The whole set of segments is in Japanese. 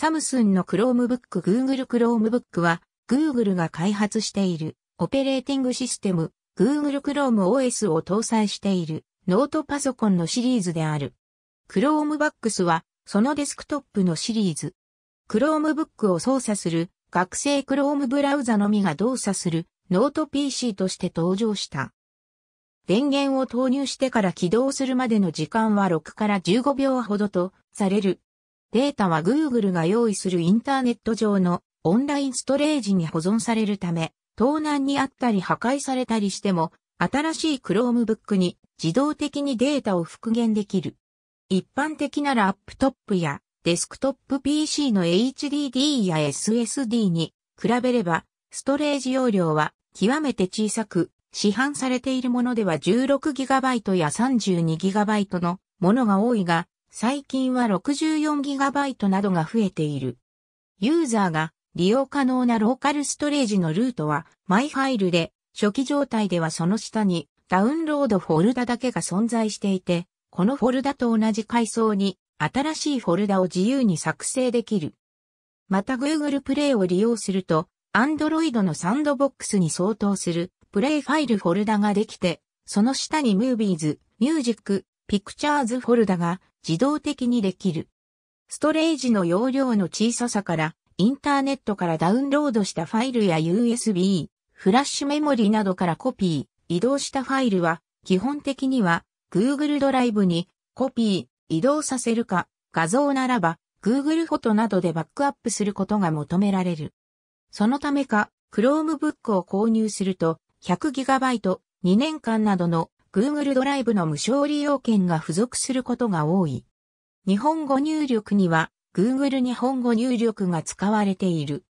サムスンの Chromebook Google Chromebook は Google が開発しているオペレーティングシステム Google Chrome OS を搭載しているノートパソコンのシリーズである。Chromebooks はそのデスクトップのシリーズ。Chromebook を操作する学生 Chrome ブラウザのみが動作するノート PC として登場した。電源を投入してから起動するまでの時間は6から15秒ほどとされるデータは Google が用意するインターネット上のオンラインストレージに保存されるため、盗難にあったり破壊されたりしても、新しい Chromebook に自動的にデータを復元できる。一般的なラップトップやデスクトップ PC の HDD や SSD に比べれば、ストレージ容量は極めて小さく、市販されているものでは 16GB や 32GB のものが多いが、最近は 64GB などが増えている。ユーザーが利用可能なローカルストレージのルートは、マイファイルで、初期状態ではその下にダウンロードフォルダだけが存在していて、このフォルダと同じ階層に新しいフォルダを自由に作成できる。また Google Play を利用すると、Android のサンドボックスに相当するプレイファイルフォルダができて、その下に Movies、Music、Pictures フォルダが自動的にできる。ストレージの容量の小ささから、インターネットからダウンロードしたファイルや USB、フラッシュメモリなどからコピー、移動したファイルは、基本的には Google ドライブにコピー、移動させるか、画像ならば Google フォトなどでバックアップすることが求められる。そのためか、Chromebook を購入すると 100GB、2年間などの Google ドライブの無償利用権が付属することが多い。日本語入力には Google 日本語入力が使われている。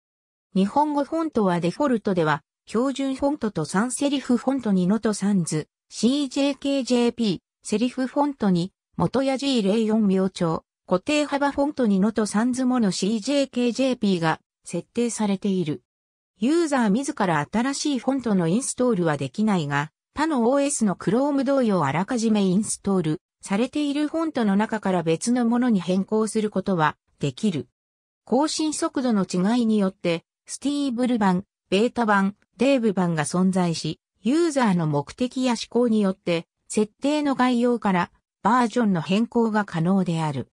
日本語フォントはデフォルトでは標準フォントとサンセリフフォントにノトサンズ、CJKJP、セリフフォントに元や G04 明朝、固定幅フォントにノトサンズもの CJKJP が設定されている。ユーザー自ら新しいフォントのインストールはできないが、他の OS の Chrome 同様あらかじめインストールされているフォントの中から別のものに変更することはできる。更新速度の違いによって、スティーブル版、ベータ版、デーブ版が存在し、ユーザーの目的や思考によって、設定の概要からバージョンの変更が可能である。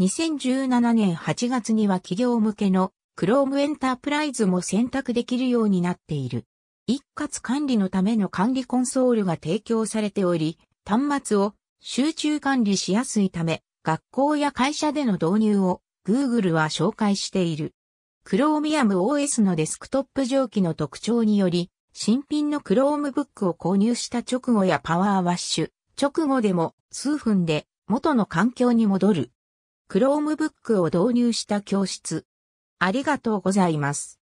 2017年8月には企業向けの Chrome エンタープライズも選択できるようになっている。一括管理のための管理コンソールが提供されており、端末を集中管理しやすいため、学校や会社での導入を Google は紹介している。Chromium OS のデスクトップ上記の特徴により、新品の Chromebook を購入した直後やパワーワッシュ、直後でも数分で元の環境に戻る。Chromebook を導入した教室。ありがとうございます。